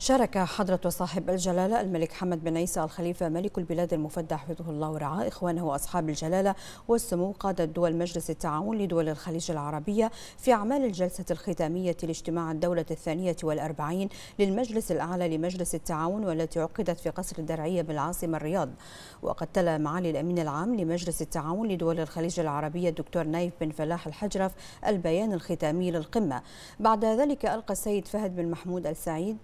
شارك حضرة صاحب الجلالة الملك حمد بن عيسى الخليفة ملك البلاد المفدى حفظه الله ورعاه إخوانه وأصحاب الجلالة والسمو قادة دول مجلس التعاون لدول الخليج العربية في أعمال الجلسة الختامية لاجتماع الدولة الثانية والأربعين للمجلس الأعلى لمجلس التعاون والتي عقدت في قصر الدرعية بالعاصمة الرياض وقد تلا معالي الأمين العام لمجلس التعاون لدول الخليج العربية الدكتور نايف بن فلاح الحجرف البيان الختامي للقمة بعد ذلك ألقى السيد فهد بن محمود السعيد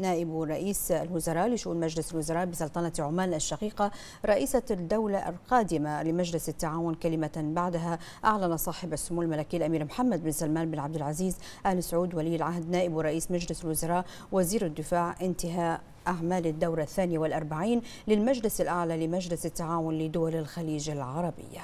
نائب رئيس الوزراء لشؤون مجلس الوزراء بسلطنة عمان الشقيقة رئيسة الدولة القادمة لمجلس التعاون كلمة بعدها أعلن صاحب السمو الملكي الأمير محمد بن سلمان بن عبد العزيز آل سعود ولي العهد نائب رئيس مجلس الوزراء وزير الدفاع انتهاء أعمال الدورة الثانية والأربعين للمجلس الأعلى لمجلس التعاون لدول الخليج العربية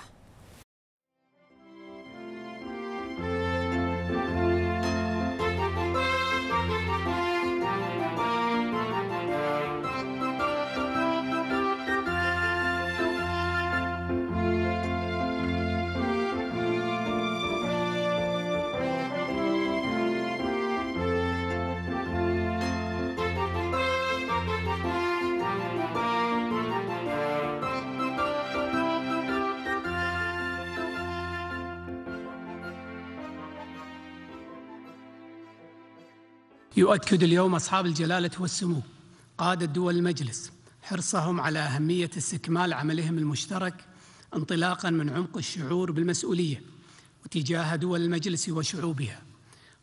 يؤكد اليوم أصحاب الجلالة والسمو قادة دول المجلس حرصهم على أهمية استكمال عملهم المشترك انطلاقا من عمق الشعور بالمسؤولية تجاه دول المجلس وشعوبها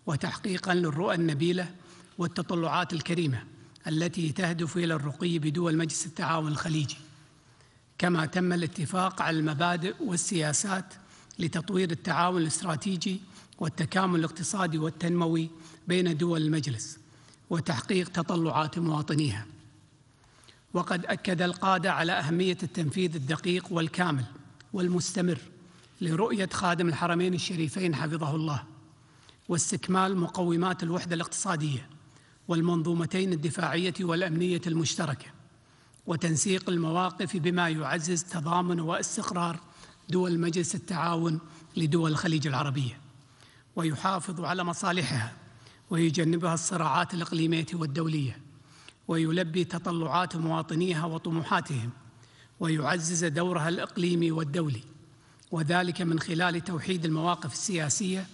وتحقيقا للرؤى النبيلة والتطلعات الكريمة التي تهدف إلى الرقي بدول مجلس التعاون الخليجي كما تم الاتفاق على المبادئ والسياسات لتطوير التعاون الاستراتيجي والتكامل الاقتصادي والتنموي بين دول المجلس وتحقيق تطلعات مواطنيها وقد أكد القادة على أهمية التنفيذ الدقيق والكامل والمستمر لرؤية خادم الحرمين الشريفين حفظه الله واستكمال مقومات الوحدة الاقتصادية والمنظومتين الدفاعية والأمنية المشتركة وتنسيق المواقف بما يعزز تضامن واستقرار دول مجلس التعاون لدول الخليج العربية ويحافظ على مصالحها ويجنبها الصراعات الإقليمية والدولية ويلبي تطلعات مواطنيها وطموحاتهم ويعزز دورها الإقليمي والدولي وذلك من خلال توحيد المواقف السياسية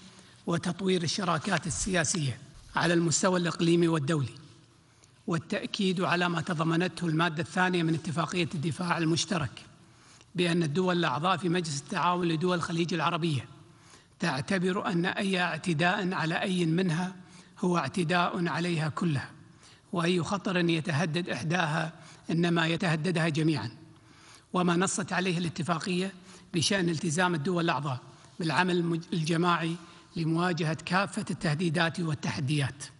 وتطوير الشراكات السياسية على المستوى الإقليمي والدولي والتأكيد على ما تضمنته المادة الثانية من اتفاقية الدفاع المشترك بأن الدول الأعضاء في مجلس التعاون لدول الخليج العربية تعتبر أن أي اعتداء على أي منها هو اعتداء عليها كلها وأي خطر يتهدد إحداها إنما يتهددها جميعا وما نصت عليه الاتفاقية بشأن التزام الدول الأعضاء بالعمل الجماعي لمواجهة كافة التهديدات والتحديات